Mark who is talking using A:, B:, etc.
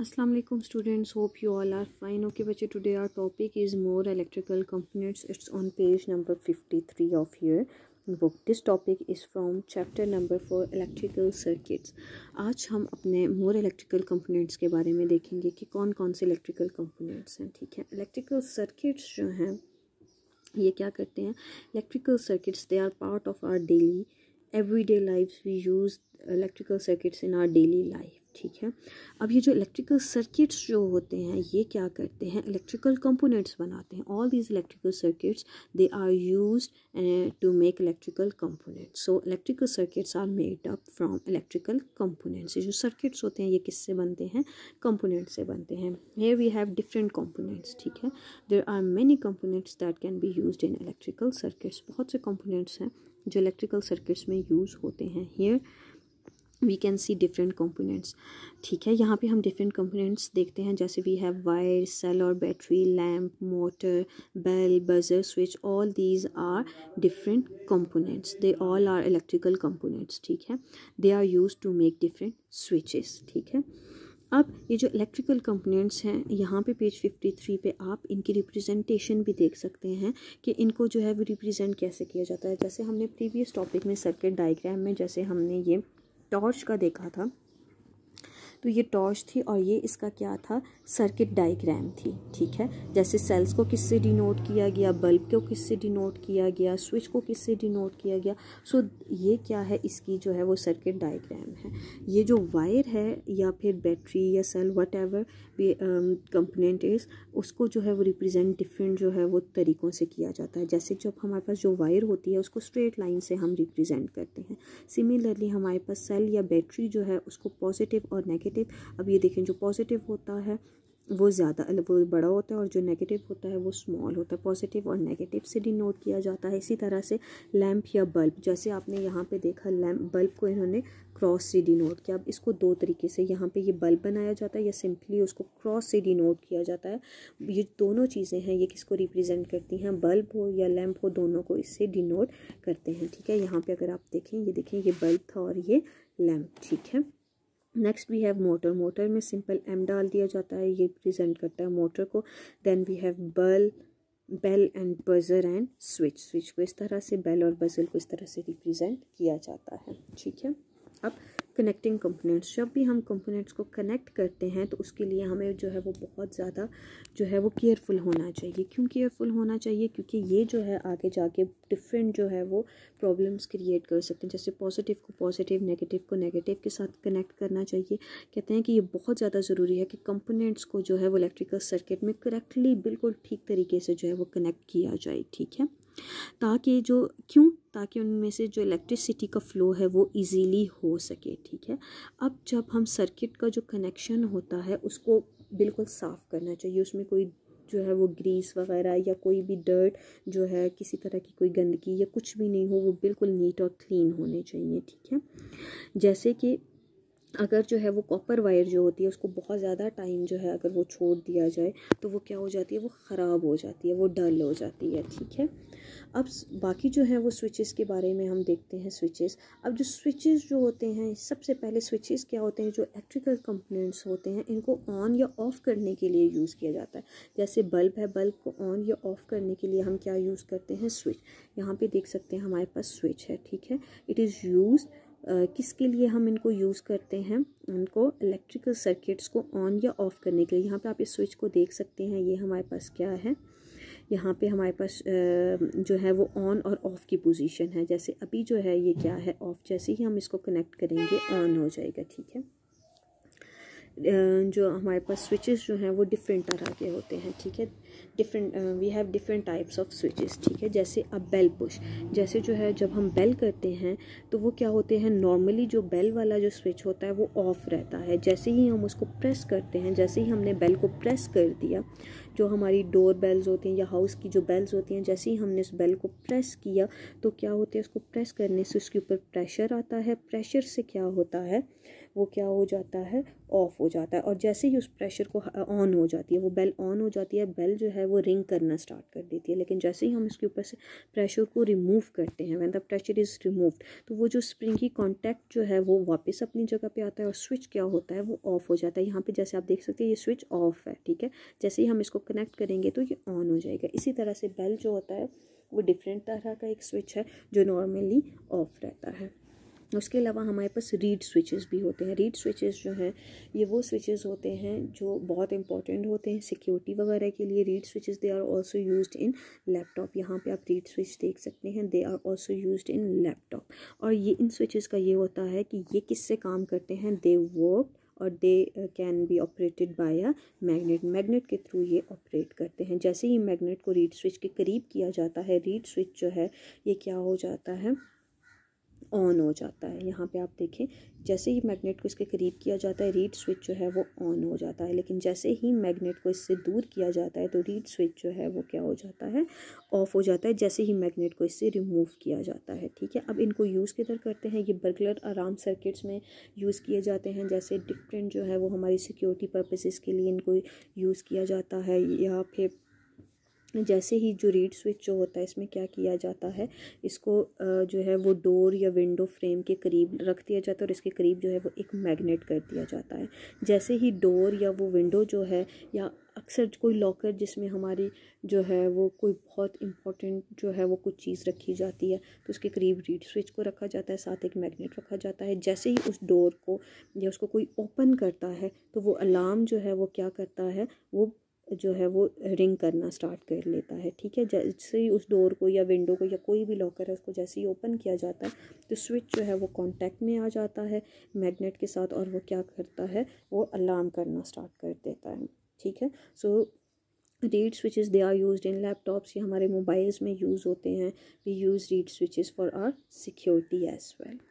A: Aslam students hope you all are fine okay बच्चे today our topic is more electrical components it's on page number fifty three of your book this topic is from chapter number four electrical circuits आज हम अपने मोर electrical components के बारे में देखेंगे कि कौन कौन से इलेक्ट्रिकल कंपोनेंट्स हैं ठीक है इलेक्ट्रिकल सर्किट्स जो हैं ये क्या करते हैं electrical circuits they are part of our daily every day life we use electrical circuits in our daily life ठीक है अब ये जो इलेक्ट्रिकल सर्किट्स जो होते हैं ये क्या करते हैं इलेक्ट्रिकल कंपोनेंट्स बनाते हैं all these electrical circuits they are use to make electrical components so electrical circuits are made up from electrical components ये जो सर्किट्स होते हैं ये किससे बनते हैं कंपोनेंट से बनते हैं here we have different components ठीक है there are many components that can be use in electrical circuits बहुत से कंपोनेंट्स हैं जो इलेक्ट्रिकल सर्किट्स में यूज़ होते हैं here we can see different components ठीक है यहाँ पे हम डिफरेंट कंपोनेंट्स देखते हैं जैसे वी हैव वायर सेल और battery lamp motor bell buzzer switch all these are different components they all are electrical components ठीक है they are use to make different switches ठीक है अब ये जो इलेक्ट्रिकल कंपोनेंट्स हैं यहाँ पे पेज फिफ्टी थ्री पे आप इनकी रिप्रेजेंटेशन भी देख सकते हैं कि इनको जो है वो रिप्रेजेंट कैसे किया जाता है जैसे हमने प्रीवियस टॉपिक में सर्किट डायग्राम में जैसे हमने ये टॉर्च का देखा था तो ये टॉर्च थी और ये इसका क्या था सर्किट डायग्राम थी ठीक है जैसे सेल्स को किससे डिनोट किया गया बल्ब को किससे डिनोट किया गया स्विच को किससे डिनोट किया गया सो ये क्या है इसकी जो है वो सर्किट डायग्राम है ये जो वायर है या फिर बैटरी या cell whatever component is उसको जो है वो रिप्रेजेंट डिफरेंट जो है वो तरीक़ों से किया जाता है जैसे जब हमारे पास जो वायर होती है उसको स्ट्रेट लाइन से हम रिप्रेजेंट करते हैं सिमिलरली हमारे पास सेल या बैटरी जो है उसको पॉजिटिव और नेगेटिव नेगेटिव अब ये देखें जो पॉजिटिव होता है वो ज़्यादा वो बड़ा होता है और जो नेगेटिव होता है वो स्मॉल होता है पॉजिटिव और नेगेटिव से डिनोट किया जाता है इसी तरह से लैम्प या बल्ब जैसे आपने यहाँ पे देखा लैम्प बल्ब को इन्होंने क्रॉस से डिनोट किया अब इसको दो तरीके से यहाँ पे ये बल्ब बनाया जाता है या सिंपली उसको क्रॉस से डिनोट किया जाता है ये दोनों चीज़ें हैं ये किसको रिप्रजेंट करती हैं बल्ब हो या लैम्प हो दोनों को इससे डिनोट करते हैं ठीक है यहाँ पर अगर आप देखें ये देखें ये बल्ब था और ये लैम्प ठीक है next we have motor motor में सिंपल एम डाल दिया जाता है ये रिप्रेजेंट करता है मोटर को then we have bell bell and buzzer and switch switch को इस तरह से बेल और बजर को इस तरह से रिप्रेजेंट किया जाता है ठीक है अब कनेक्टिंग कंपोनेंट्स जब भी हम कंपोनेंट्स को कनेक्ट करते हैं तो उसके लिए हमें जो है वो बहुत ज़्यादा जो है वो केयरफुल होना चाहिए क्यों केयरफुल होना चाहिए क्योंकि ये जो है आगे जाके डिफरेंट जो है वो प्रॉब्लम्स क्रिएट कर सकते हैं जैसे पॉजिटिव को पॉजिटिव नेगेटिव को नेगेटिव के साथ कनेक्ट करना चाहिए कहते हैं कि ये बहुत ज़्यादा ज़रूरी है कि कंपोनेंट्स को जो है वो इलेक्ट्रिकल सर्किट में करेक्टली बिल्कुल ठीक तरीके से जो है वो कनेक्ट किया जाए ठीक है ताकि जो क्यों ताकि उनमें से जो इलेक्ट्रिसिटी का फ़्लो है वो इजीली हो सके ठीक है अब जब हम सर्किट का जो कनेक्शन होता है उसको बिल्कुल साफ़ करना चाहिए उसमें कोई जो है वो ग्रीस वगैरह या कोई भी डर्ट जो है किसी तरह की कोई गंदगी या कुछ भी नहीं हो वो बिल्कुल नीट और क्लीन होने चाहिए ठीक है जैसे कि अगर जो है वो कॉपर वायर जो होती है उसको बहुत ज़्यादा टाइम जो है अगर वो छोड़ दिया जाए तो वो क्या हो जाती है वो ख़राब हो जाती है वो डल हो जाती है ठीक है अब बाकी जो है वो स्विचेस के बारे में हम देखते हैं स्विचेस अब जो स्विचेस जो होते हैं सबसे पहले स्विचेस क्या होते हैं जो इलेक्ट्रिकल कंपोनेंट्स होते हैं इनको ऑन या ऑफ़ करने के लिए यूज़ किया जाता है जैसे बल्ब है बल्ब को ऑन या ऑफ़ करने के लिए हम क्या यूज़ करते हैं स्विच यहाँ पर देख सकते हैं हमारे पास स्विच है ठीक है इट इज़ यूज़ किसके लिए हम इनको यूज़ करते हैं इनको इलेक्ट्रिकल सर्किट्स को ऑन या ऑफ़ करने के लिए यहाँ पे आप इस स्विच को देख सकते हैं ये हमारे पास क्या है यहाँ पे हमारे पास जो है वो ऑन और ऑफ़ की पोजीशन है जैसे अभी जो है ये क्या है ऑफ़ जैसे ही हम इसको कनेक्ट करेंगे ऑन हो जाएगा ठीक है जो हमारे पास स्विचेस जो हैं वो डिफरेंट तरह के होते हैं ठीक है different we have different types of switches ठीक है जैसे अब बेल पुश जैसे जो है जब हम बेल करते हैं तो वो क्या होते हैं नॉर्मली जो बेल वाला जो स्विच होता है वो ऑफ रहता है जैसे ही हम उसको प्रेस करते हैं जैसे ही हमने बेल को प्रेस कर दिया जो हमारी डोर बेल्स होती हैं या हाउस की जो बेल्स होती हैं जैसे ही हमने उस बेल को प्रेस किया तो क्या होता है उसको प्रेस करने से उसके ऊपर प्रेशर आता है प्रेशर से क्या होता है वो क्या हो जाता है ऑफ़ हो जाता है और जैसे ही उस प्रेशर को ऑन uh, हो जाती है वो बेल ऑन हो जाती है बेल जो है वो रिंग करना स्टार्ट कर देती है लेकिन जैसे ही हम इसके ऊपर से प्रेशर को रिमूव करते हैं when the pressure is removed तो वो जो स्प्रिंग की कॉन्टैक्ट जो है वो वापस अपनी जगह पर आता है और स्विच क्या होता है वो ऑफ़ हो जाता है यहाँ पर जैसे आप देख सकते हैं ये स्विच ऑफ़ है ठीक है जैसे ही हम इसको कनेक्ट करेंगे तो ये ऑन हो जाएगा इसी तरह से बेल जो होता है वो डिफरेंट तरह का एक स्विच है जो नॉर्मली ऑफ रहता है उसके अलावा हमारे पास रीड स्विचेस भी होते हैं रीड स्विचेस जो हैं ये वो स्विचेस होते हैं जो बहुत इंपॉर्टेंट होते हैं सिक्योरिटी वगैरह के लिए reed switches they are also used in laptop यहाँ पे आप रीड स्विच देख सकते हैं they are also used in laptop और ये इन स्विचेस का ये होता है कि ये किससे काम करते हैं दे वर्क और they can be operated by a magnet magnet के थ्रू ये ऑपरेट करते हैं जैसे ही मैग्नेट को रीड स्विच के करीब किया जाता है रीड स्विच जो है ये क्या हो जाता है ऑन हो जाता है यहाँ पे आप देखें जैसे ही मैग्नेट को इसके करीब किया जाता है रीड स्विच जो है वो ऑन हो जाता है लेकिन जैसे ही मैग्नेट को इससे दूर किया जाता है तो रीड स्विच जो है वो क्या हो जाता है ऑफ हो जाता है जैसे ही मैग्नेट को इससे रिमूव किया जाता है ठीक है अब इनको यूज़ किधर करते हैं ये बर्गलर आराम सर्किट्स में यूज़ किए जाते हैं जैसे डिफरेंट जो है वो हमारी सिक्योरिटी पर्पजेज़ के लिए इनको यूज़ किया जाता है या फिर जैसे ही जो रीड स्विच जो होता है इसमें क्या किया जाता है इसको जो है वो डोर या विंडो फ्रेम के करीब रख दिया जाता है और इसके करीब जो है वो एक मैग्नेट कर दिया जाता है जैसे ही डोर या वो विंडो जो है या अक्सर कोई लॉकर जिसमें हमारी जो है वो कोई बहुत इंपॉर्टेंट जो है वो कुछ चीज़ रखी जाती है तो उसके करीब रीड स्विच को रखा जाता है साथ एक मैग्नेट रखा जाता है जैसे ही उस डोर को या उसको कोई ओपन करता है तो वो अलार्म जो है वो क्या करता है वो जो है वो रिंग करना स्टार्ट कर लेता है ठीक है जैसे ही उस डोर को या विंडो को या कोई भी लॉकर है उसको जैसे ही ओपन किया जाता है तो स्विच जो है वो कांटेक्ट में आ जाता है मैग्नेट के साथ और वो क्या करता है वो अलार्म करना स्टार्ट कर देता है ठीक है so reed switches they are used in laptops ये हमारे मोबाइल्स में यूज़ होते हैं we use reed switches for our security as well